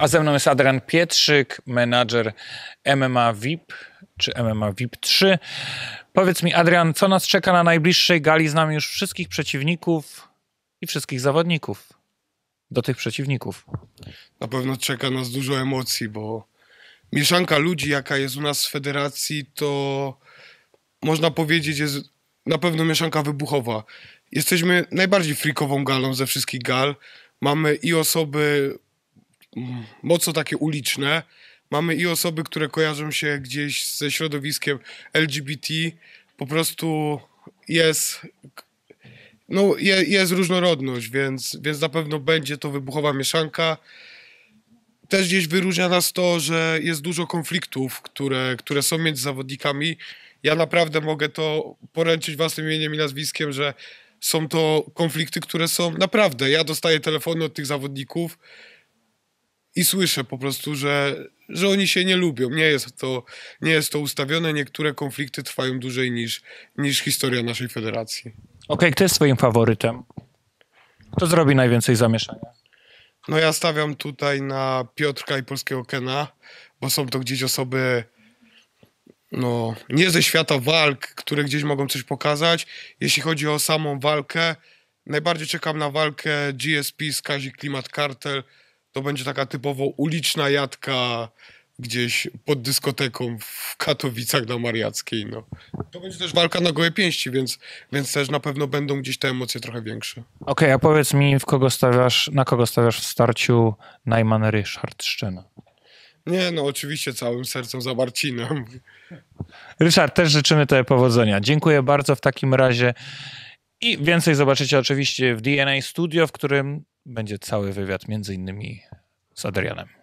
A ze mną jest Adrian Pietrzyk, menadżer MMA VIP czy MMA VIP 3. Powiedz mi, Adrian, co nas czeka na najbliższej gali? Znamy już wszystkich przeciwników i wszystkich zawodników do tych przeciwników. Na pewno czeka nas dużo emocji, bo mieszanka ludzi, jaka jest u nas w federacji, to można powiedzieć, jest na pewno mieszanka wybuchowa. Jesteśmy najbardziej frikową galą ze wszystkich gal. Mamy i osoby mocno takie uliczne. Mamy i osoby, które kojarzą się gdzieś ze środowiskiem LGBT. Po prostu jest, no, je, jest różnorodność, więc, więc na pewno będzie to wybuchowa mieszanka. Też gdzieś wyróżnia nas to, że jest dużo konfliktów, które, które są między zawodnikami. Ja naprawdę mogę to poręczyć własnym imieniem i nazwiskiem, że są to konflikty, które są naprawdę. Ja dostaję telefony od tych zawodników, i słyszę po prostu, że, że oni się nie lubią. Nie jest to, nie jest to ustawione. Niektóre konflikty trwają dłużej niż, niż historia naszej federacji. Okej, okay, kto jest swoim faworytem? Kto zrobi najwięcej zamieszania? No ja stawiam tutaj na Piotrka i Polskiego Kena, bo są to gdzieś osoby no, nie ze świata walk, które gdzieś mogą coś pokazać. Jeśli chodzi o samą walkę, najbardziej czekam na walkę GSP z Kazik Klimat Kartel, to będzie taka typowo uliczna jadka gdzieś pod dyskoteką w Katowicach na Mariackiej. No. To będzie też walka na gołe pięści, więc, więc też na pewno będą gdzieś te emocje trochę większe. Okej, okay, a powiedz mi, w kogo stawiasz, na kogo stawiasz w starciu Najman Ryszard Szczyna? Nie, no oczywiście całym sercem za Marcinem. Ryszard, też życzymy Tobie powodzenia. Dziękuję bardzo w takim razie. I więcej zobaczycie oczywiście w DNA Studio, w którym będzie cały wywiad między innymi z Adrianem.